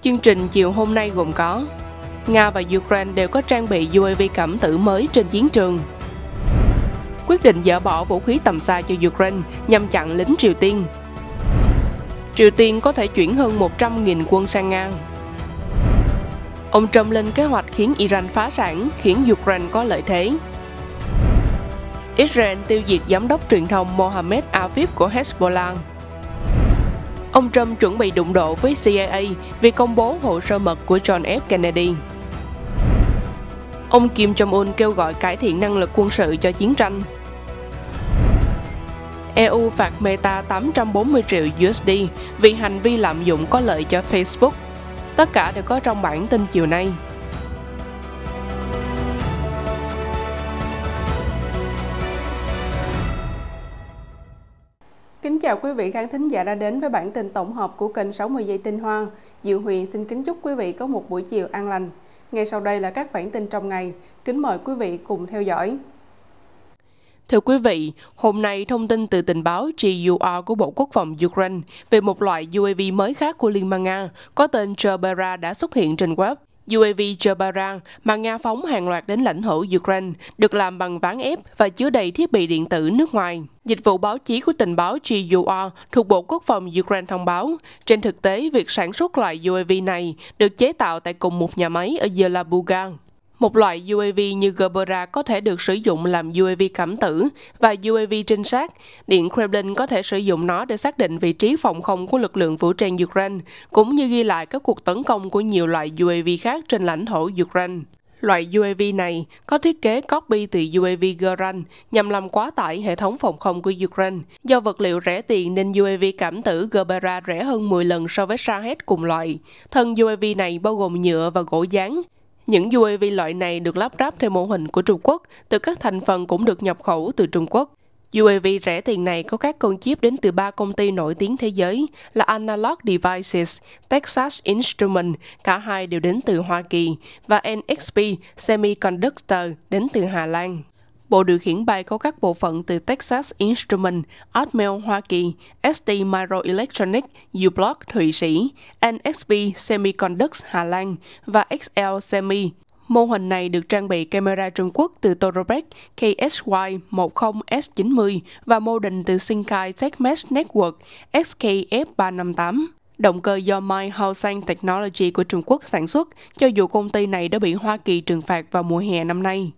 Chương trình chiều hôm nay gồm có Nga và Ukraine đều có trang bị UAV cảm tử mới trên chiến trường. Quyết định dỡ bỏ vũ khí tầm xa cho Ukraine nhằm chặn lính Triều Tiên. Triều Tiên có thể chuyển hơn 100.000 quân sang Nga. Ông Trump lên kế hoạch khiến Iran phá sản, khiến Ukraine có lợi thế. Israel tiêu diệt giám đốc truyền thông Mohammed Afif của Hezbollah ông Trump chuẩn bị đụng độ với CIA vì công bố hồ sơ mật của John F. Kennedy. Ông Kim Jong-un kêu gọi cải thiện năng lực quân sự cho chiến tranh. EU phạt Meta 840 triệu USD vì hành vi lạm dụng có lợi cho Facebook. Tất cả đều có trong bản tin chiều nay. Kính chào quý vị khán thính giả đã đến với bản tin tổng hợp của kênh 60 giây tinh hoa, Diệu Huyền xin kính chúc quý vị có một buổi chiều an lành. Ngay sau đây là các bản tin trong ngày. Kính mời quý vị cùng theo dõi. Thưa quý vị, hôm nay thông tin từ tình báo GUR của Bộ Quốc phòng Ukraine về một loại UAV mới khác của Liên bang Nga có tên Cherbera đã xuất hiện trên web. UAV Jabaran mà Nga phóng hàng loạt đến lãnh thổ Ukraine được làm bằng ván ép và chứa đầy thiết bị điện tử nước ngoài. Dịch vụ báo chí của tình báo GUR thuộc Bộ Quốc phòng Ukraine thông báo, trên thực tế việc sản xuất loại UAV này được chế tạo tại cùng một nhà máy ở Yelabuga. Một loại UAV như Gerbera có thể được sử dụng làm UAV cảm tử và UAV trinh sát. Điện Kremlin có thể sử dụng nó để xác định vị trí phòng không của lực lượng vũ trang Ukraine, cũng như ghi lại các cuộc tấn công của nhiều loại UAV khác trên lãnh thổ Ukraine. Loại UAV này có thiết kế copy từ UAV Garand nhằm làm quá tải hệ thống phòng không của Ukraine. Do vật liệu rẻ tiền nên UAV cảm tử Gerbera rẻ hơn 10 lần so với Shahed cùng loại. Thân UAV này bao gồm nhựa và gỗ dán, những UAV loại này được lắp ráp theo mô hình của Trung Quốc, từ các thành phần cũng được nhập khẩu từ Trung Quốc. UAV rẻ tiền này có các con chip đến từ ba công ty nổi tiếng thế giới là Analog Devices, Texas Instruments, cả hai đều đến từ Hoa Kỳ, và NXP Semiconductor đến từ Hà Lan. Bộ điều khiển bay có các bộ phận từ Texas Instruments, Atmel Hoa Kỳ, ST Microelectronics, uBlock Thụy Sĩ, NXP Semiconductor Hà Lan và XL Semi. Mô hình này được trang bị camera Trung Quốc từ Torobek KSY10S90 và mô đỉnh từ Sinkai TechMesh Network SKF358. Động cơ do Mai Haosang Technology của Trung Quốc sản xuất, cho dù công ty này đã bị Hoa Kỳ trừng phạt vào mùa hè năm nay.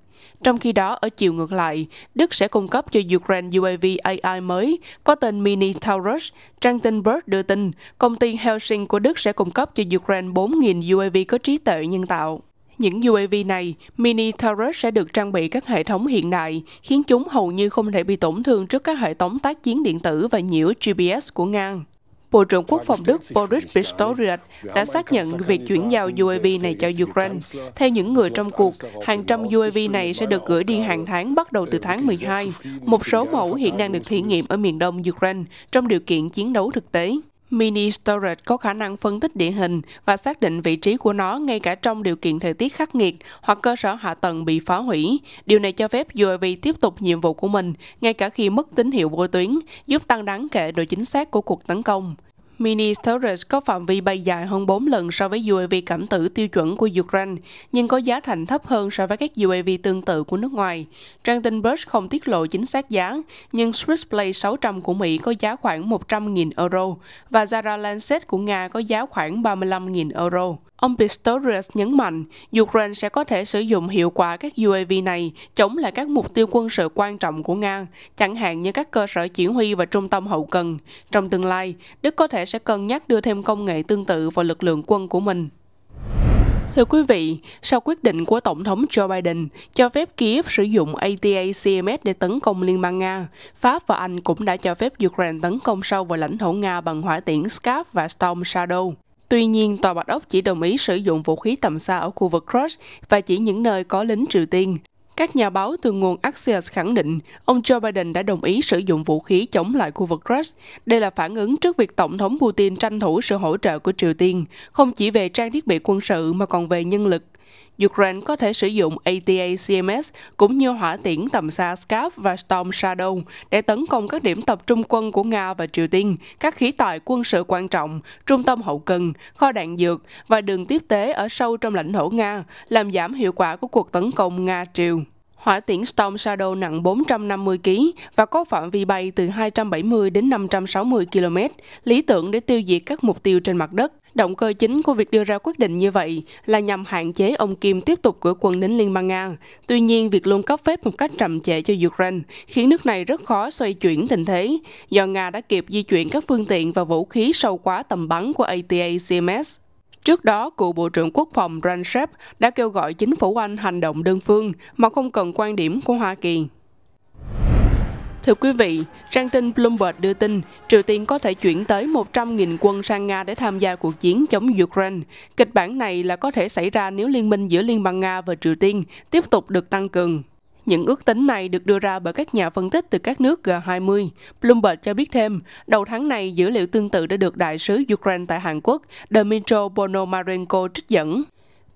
Trong khi đó, ở chiều ngược lại, Đức sẽ cung cấp cho Ukraine UAV AI mới có tên Mini Taurus. Trang tin Bird đưa tin, công ty Helsing của Đức sẽ cung cấp cho Ukraine 4.000 UAV có trí tuệ nhân tạo. Những UAV này, Mini Taurus sẽ được trang bị các hệ thống hiện đại, khiến chúng hầu như không thể bị tổn thương trước các hệ thống tác chiến điện tử và nhiễu GPS của ngang. Bộ trưởng Quốc phòng Đức Boris Pistorius đã xác nhận việc chuyển giao UAV này cho Ukraine. Theo những người trong cuộc, hàng trăm UAV này sẽ được gửi đi hàng tháng bắt đầu từ tháng 12. Một số mẫu hiện đang được thử nghiệm ở miền đông Ukraine trong điều kiện chiến đấu thực tế. Mini Storage có khả năng phân tích địa hình và xác định vị trí của nó ngay cả trong điều kiện thời tiết khắc nghiệt hoặc cơ sở hạ tầng bị phá hủy. Điều này cho phép UAV tiếp tục nhiệm vụ của mình ngay cả khi mất tín hiệu vô tuyến, giúp tăng đáng kể độ chính xác của cuộc tấn công. Mini Storage có phạm vi bay dài hơn 4 lần so với UAV cảm tử tiêu chuẩn của Ukraine, nhưng có giá thành thấp hơn so với các UAV tương tự của nước ngoài. Trang tin Bird không tiết lộ chính xác giá, nhưng Swissplay 600 của Mỹ có giá khoảng 100.000 euro và Zara Lancet của Nga có giá khoảng 35.000 euro. Ông Pistorius nhấn mạnh, Ukraine sẽ có thể sử dụng hiệu quả các UAV này chống lại các mục tiêu quân sự quan trọng của Nga, chẳng hạn như các cơ sở chỉ huy và trung tâm hậu cần. Trong tương lai, Đức có thể sẽ cân nhắc đưa thêm công nghệ tương tự vào lực lượng quân của mình. Thưa quý vị, sau quyết định của Tổng thống Joe Biden cho phép Kiev sử dụng ATACMS để tấn công Liên bang Nga, Pháp và Anh cũng đã cho phép Ukraine tấn công sâu vào lãnh thổ Nga bằng hỏa tiễn Scap và Storm Shadow. Tuy nhiên, Tòa Bạch Ốc chỉ đồng ý sử dụng vũ khí tầm xa ở khu vực Crush và chỉ những nơi có lính Triều Tiên. Các nhà báo từ nguồn Axios khẳng định ông Joe Biden đã đồng ý sử dụng vũ khí chống lại khu vực Crush. Đây là phản ứng trước việc Tổng thống Putin tranh thủ sự hỗ trợ của Triều Tiên, không chỉ về trang thiết bị quân sự mà còn về nhân lực. Ukraine có thể sử dụng ATA-CMS cũng như hỏa tiễn tầm xa SCAP và Storm Shadow để tấn công các điểm tập trung quân của Nga và Triều Tiên, các khí tài quân sự quan trọng, trung tâm hậu cần, kho đạn dược và đường tiếp tế ở sâu trong lãnh thổ Nga, làm giảm hiệu quả của cuộc tấn công Nga-Triều. Hỏa tiễn Storm Shadow nặng 450 kg và có phạm vi bay từ 270 đến 560 km, lý tưởng để tiêu diệt các mục tiêu trên mặt đất. Động cơ chính của việc đưa ra quyết định như vậy là nhằm hạn chế ông Kim tiếp tục gửi quân đến Liên bang Nga. Tuy nhiên, việc luôn cấp phép một cách trầm trệ cho Ukraine khiến nước này rất khó xoay chuyển tình thế, do Nga đã kịp di chuyển các phương tiện và vũ khí sâu quá tầm bắn của ATA-CMS. Trước đó, cựu Bộ trưởng Quốc phòng Rand đã kêu gọi chính phủ Anh hành động đơn phương mà không cần quan điểm của Hoa Kỳ. Thưa quý vị, trang tin Bloomberg đưa tin Triều Tiên có thể chuyển tới 100.000 quân sang Nga để tham gia cuộc chiến chống Ukraine. Kịch bản này là có thể xảy ra nếu liên minh giữa Liên bang Nga và Triều Tiên tiếp tục được tăng cường. Những ước tính này được đưa ra bởi các nhà phân tích từ các nước G20. Bloomberg cho biết thêm, đầu tháng này dữ liệu tương tự đã được đại sứ Ukraine tại Hàn Quốc Dmytro Bonomarenko trích dẫn.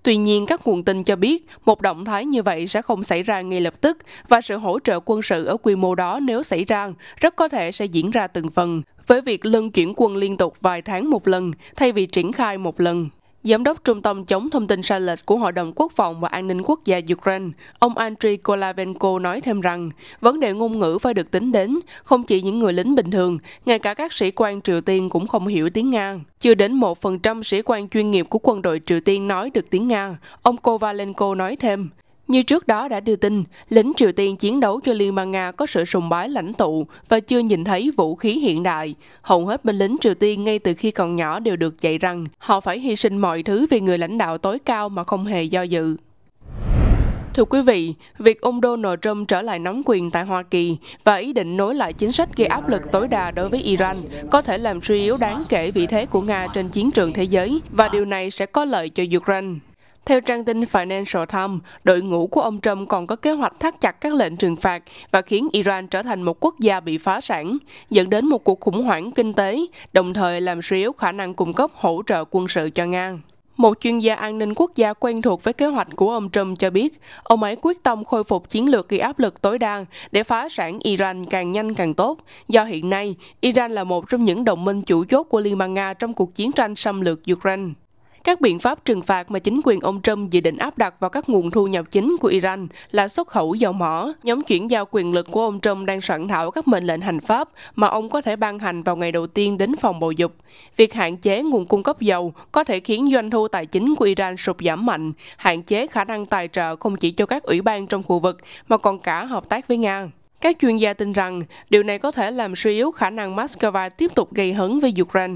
Tuy nhiên, các nguồn tin cho biết một động thái như vậy sẽ không xảy ra ngay lập tức và sự hỗ trợ quân sự ở quy mô đó nếu xảy ra rất có thể sẽ diễn ra từng phần, với việc lân chuyển quân liên tục vài tháng một lần thay vì triển khai một lần. Giám đốc Trung tâm chống thông tin sai lệch của Hội đồng Quốc phòng và An ninh Quốc gia Ukraine, ông Andriy Kolavenko nói thêm rằng, vấn đề ngôn ngữ phải được tính đến, không chỉ những người lính bình thường, ngay cả các sĩ quan Triều Tiên cũng không hiểu tiếng Nga. Chưa đến 1% sĩ quan chuyên nghiệp của quân đội Triều Tiên nói được tiếng Nga, ông Kovalenko nói thêm. Như trước đó đã đưa tin, lính Triều Tiên chiến đấu cho Liên bang Nga có sự sùng bái lãnh tụ và chưa nhìn thấy vũ khí hiện đại. Hầu hết binh lính Triều Tiên ngay từ khi còn nhỏ đều được dạy rằng họ phải hy sinh mọi thứ vì người lãnh đạo tối cao mà không hề do dự. Thưa quý vị, việc ông Donald Trump trở lại nắm quyền tại Hoa Kỳ và ý định nối lại chính sách gây áp lực tối đa đối với Iran có thể làm suy yếu đáng kể vị thế của Nga trên chiến trường thế giới và điều này sẽ có lợi cho Ukraine. Theo trang tin Financial Times, đội ngũ của ông Trump còn có kế hoạch thắt chặt các lệnh trừng phạt và khiến Iran trở thành một quốc gia bị phá sản, dẫn đến một cuộc khủng hoảng kinh tế, đồng thời làm suy yếu khả năng cung cấp hỗ trợ quân sự cho Nga. Một chuyên gia an ninh quốc gia quen thuộc với kế hoạch của ông Trump cho biết, ông ấy quyết tâm khôi phục chiến lược gây áp lực tối đa để phá sản Iran càng nhanh càng tốt, do hiện nay, Iran là một trong những đồng minh chủ chốt của Liên bang Nga trong cuộc chiến tranh xâm lược Ukraine. Các biện pháp trừng phạt mà chính quyền ông Trump dự định áp đặt vào các nguồn thu nhập chính của Iran là xuất khẩu dầu mỏ. Nhóm chuyển giao quyền lực của ông Trump đang soạn thảo các mệnh lệnh hành pháp mà ông có thể ban hành vào ngày đầu tiên đến phòng bầu dục. Việc hạn chế nguồn cung cấp dầu có thể khiến doanh thu tài chính của Iran sụt giảm mạnh, hạn chế khả năng tài trợ không chỉ cho các ủy ban trong khu vực mà còn cả hợp tác với Nga. Các chuyên gia tin rằng điều này có thể làm suy yếu khả năng Moscow tiếp tục gây hấn với Ukraine.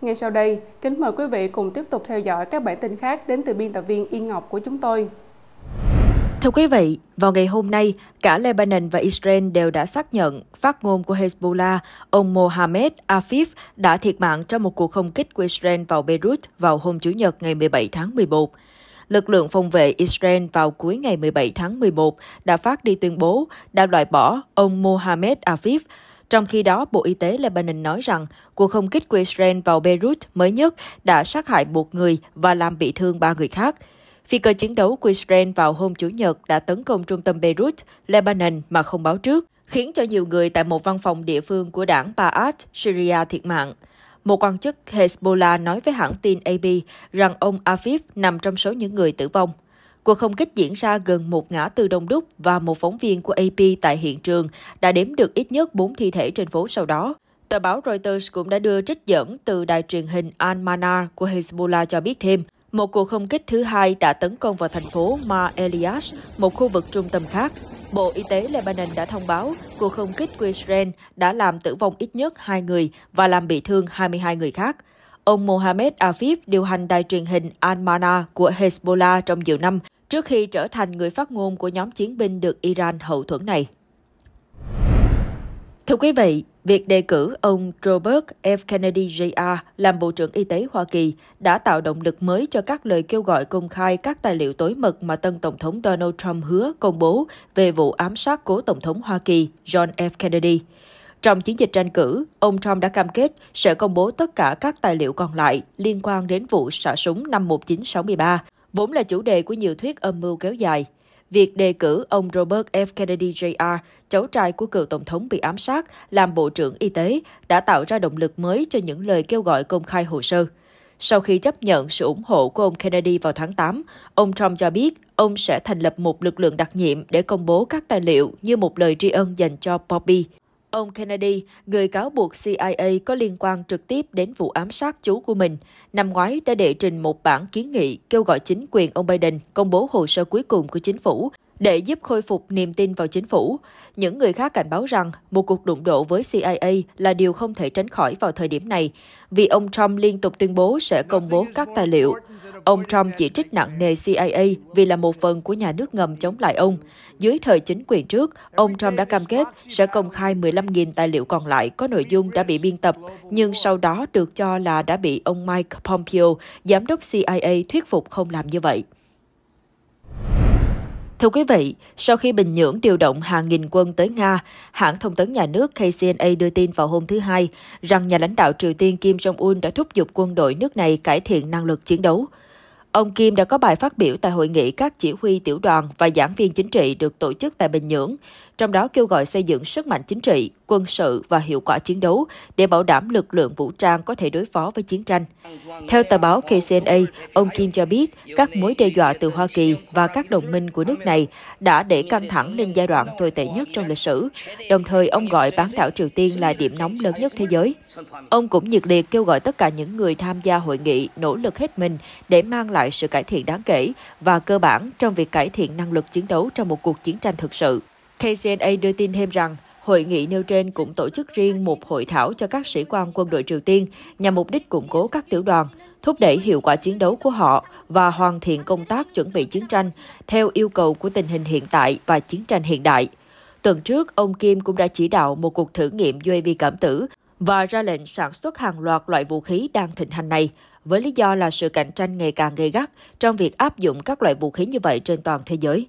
Ngay sau đây, kính mời quý vị cùng tiếp tục theo dõi các bản tin khác đến từ biên tập viên Yên Ngọc của chúng tôi. Thưa quý vị, vào ngày hôm nay, cả Lebanon và Israel đều đã xác nhận phát ngôn của Hezbollah, ông Mohammed Afif đã thiệt mạng trong một cuộc không kích của Israel vào Beirut vào hôm Chủ nhật ngày 17 tháng 11 lực lượng phòng vệ Israel vào cuối ngày 17 tháng 11 đã phát đi tuyên bố đã loại bỏ ông Mohammed Afif, trong khi đó, Bộ Y tế Lebanon nói rằng cuộc không kích của Israel vào Beirut mới nhất đã sát hại một người và làm bị thương ba người khác. Phi cơ chiến đấu của Israel vào hôm Chủ nhật đã tấn công trung tâm Beirut, Lebanon mà không báo trước, khiến cho nhiều người tại một văn phòng địa phương của đảng Ba'ath Syria thiệt mạng. Một quan chức Hezbollah nói với hãng tin AP rằng ông Afif nằm trong số những người tử vong. Cuộc không kích diễn ra gần một ngã tư Đông Đúc và một phóng viên của AP tại hiện trường đã đếm được ít nhất 4 thi thể trên phố sau đó. Tờ báo Reuters cũng đã đưa trích dẫn từ đài truyền hình Al-Manar của Hezbollah cho biết thêm, một cuộc không kích thứ hai đã tấn công vào thành phố Mar Elias, một khu vực trung tâm khác. Bộ Y tế Lebanon đã thông báo cuộc không kích của Israel đã làm tử vong ít nhất hai người và làm bị thương 22 người khác ông Mohamed Afif điều hành đài truyền hình Al-Mana của Hezbollah trong nhiều năm, trước khi trở thành người phát ngôn của nhóm chiến binh được Iran hậu thuẫn này. Thưa quý vị, việc đề cử ông Robert F. Kennedy Jr. làm Bộ trưởng Y tế Hoa Kỳ đã tạo động lực mới cho các lời kêu gọi công khai các tài liệu tối mật mà tân Tổng thống Donald Trump hứa công bố về vụ ám sát cố Tổng thống Hoa Kỳ John F. Kennedy. Trong chiến dịch tranh cử, ông Trump đã cam kết sẽ công bố tất cả các tài liệu còn lại liên quan đến vụ xả súng năm 1963, vốn là chủ đề của nhiều thuyết âm mưu kéo dài. Việc đề cử ông Robert F. Kennedy Jr., cháu trai của cựu tổng thống bị ám sát, làm Bộ trưởng Y tế đã tạo ra động lực mới cho những lời kêu gọi công khai hồ sơ. Sau khi chấp nhận sự ủng hộ của ông Kennedy vào tháng 8, ông Trump cho biết ông sẽ thành lập một lực lượng đặc nhiệm để công bố các tài liệu như một lời tri ân dành cho Bobby. Ông Kennedy, người cáo buộc CIA có liên quan trực tiếp đến vụ ám sát chú của mình, năm ngoái đã đệ trình một bản kiến nghị kêu gọi chính quyền ông Biden công bố hồ sơ cuối cùng của chính phủ để giúp khôi phục niềm tin vào chính phủ. Những người khác cảnh báo rằng một cuộc đụng độ với CIA là điều không thể tránh khỏi vào thời điểm này, vì ông Trump liên tục tuyên bố sẽ công bố các tài liệu Ông Trump chỉ trích nặng nề CIA vì là một phần của nhà nước ngầm chống lại ông. Dưới thời chính quyền trước, ông Trump đã cam kết sẽ công khai 15.000 tài liệu còn lại có nội dung đã bị biên tập, nhưng sau đó được cho là đã bị ông Mike Pompeo, giám đốc CIA, thuyết phục không làm như vậy. Thưa quý vị, sau khi Bình Nhưỡng điều động hàng nghìn quân tới Nga, hãng thông tấn nhà nước KCNA đưa tin vào hôm thứ Hai rằng nhà lãnh đạo Triều Tiên Kim Jong-un đã thúc giục quân đội nước này cải thiện năng lực chiến đấu. Ông Kim đã có bài phát biểu tại hội nghị các chỉ huy tiểu đoàn và giảng viên chính trị được tổ chức tại Bình Nhưỡng, trong đó kêu gọi xây dựng sức mạnh chính trị, quân sự và hiệu quả chiến đấu để bảo đảm lực lượng vũ trang có thể đối phó với chiến tranh. Theo tờ báo KCNA, ông Kim cho biết các mối đe dọa từ Hoa Kỳ và các đồng minh của nước này đã để căng thẳng lên giai đoạn tồi tệ nhất trong lịch sử, đồng thời ông gọi bán đảo Triều Tiên là điểm nóng lớn nhất thế giới. Ông cũng nhiệt liệt kêu gọi tất cả những người tham gia hội nghị nỗ lực hết mình để mang lại lại sự cải thiện đáng kể và cơ bản trong việc cải thiện năng lực chiến đấu trong một cuộc chiến tranh thực sự. KCNA đưa tin thêm rằng, hội nghị nêu trên cũng tổ chức riêng một hội thảo cho các sĩ quan quân đội Triều Tiên nhằm mục đích củng cố các tiểu đoàn, thúc đẩy hiệu quả chiến đấu của họ và hoàn thiện công tác chuẩn bị chiến tranh theo yêu cầu của tình hình hiện tại và chiến tranh hiện đại. Tuần trước, ông Kim cũng đã chỉ đạo một cuộc thử nghiệm UAV cảm tử và ra lệnh sản xuất hàng loạt loại vũ khí đang thịnh hành này, với lý do là sự cạnh tranh ngày càng gây gắt trong việc áp dụng các loại vũ khí như vậy trên toàn thế giới.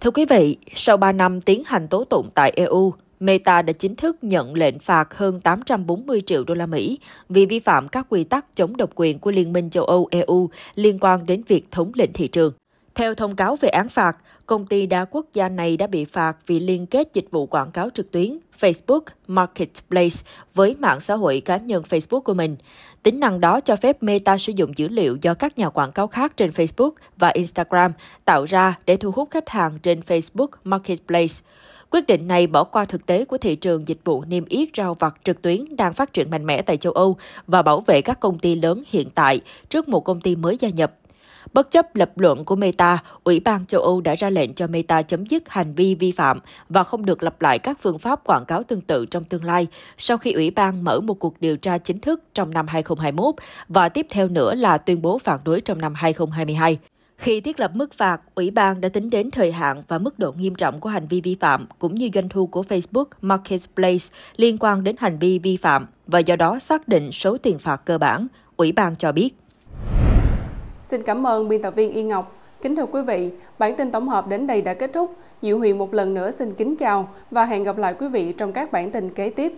Thưa quý vị, sau 3 năm tiến hành tố tụng tại EU, Meta đã chính thức nhận lệnh phạt hơn 840 triệu đô la Mỹ vì vi phạm các quy tắc chống độc quyền của Liên minh châu Âu EU liên quan đến việc thống lĩnh thị trường. Theo thông cáo về án phạt, công ty đa quốc gia này đã bị phạt vì liên kết dịch vụ quảng cáo trực tuyến Facebook Marketplace với mạng xã hội cá nhân Facebook của mình. Tính năng đó cho phép Meta sử dụng dữ liệu do các nhà quảng cáo khác trên Facebook và Instagram tạo ra để thu hút khách hàng trên Facebook Marketplace. Quyết định này bỏ qua thực tế của thị trường dịch vụ niêm yết rau vặt trực tuyến đang phát triển mạnh mẽ tại châu Âu và bảo vệ các công ty lớn hiện tại trước một công ty mới gia nhập Bất chấp lập luận của Meta, Ủy ban châu Âu đã ra lệnh cho Meta chấm dứt hành vi vi phạm và không được lặp lại các phương pháp quảng cáo tương tự trong tương lai, sau khi Ủy ban mở một cuộc điều tra chính thức trong năm 2021 và tiếp theo nữa là tuyên bố phản đối trong năm 2022. Khi thiết lập mức phạt, Ủy ban đã tính đến thời hạn và mức độ nghiêm trọng của hành vi vi phạm, cũng như doanh thu của Facebook Marketplace liên quan đến hành vi vi phạm và do đó xác định số tiền phạt cơ bản, Ủy ban cho biết. Xin cảm ơn biên tập viên Yên Ngọc. Kính thưa quý vị, bản tin tổng hợp đến đây đã kết thúc. Diệu Huyền một lần nữa xin kính chào và hẹn gặp lại quý vị trong các bản tin kế tiếp.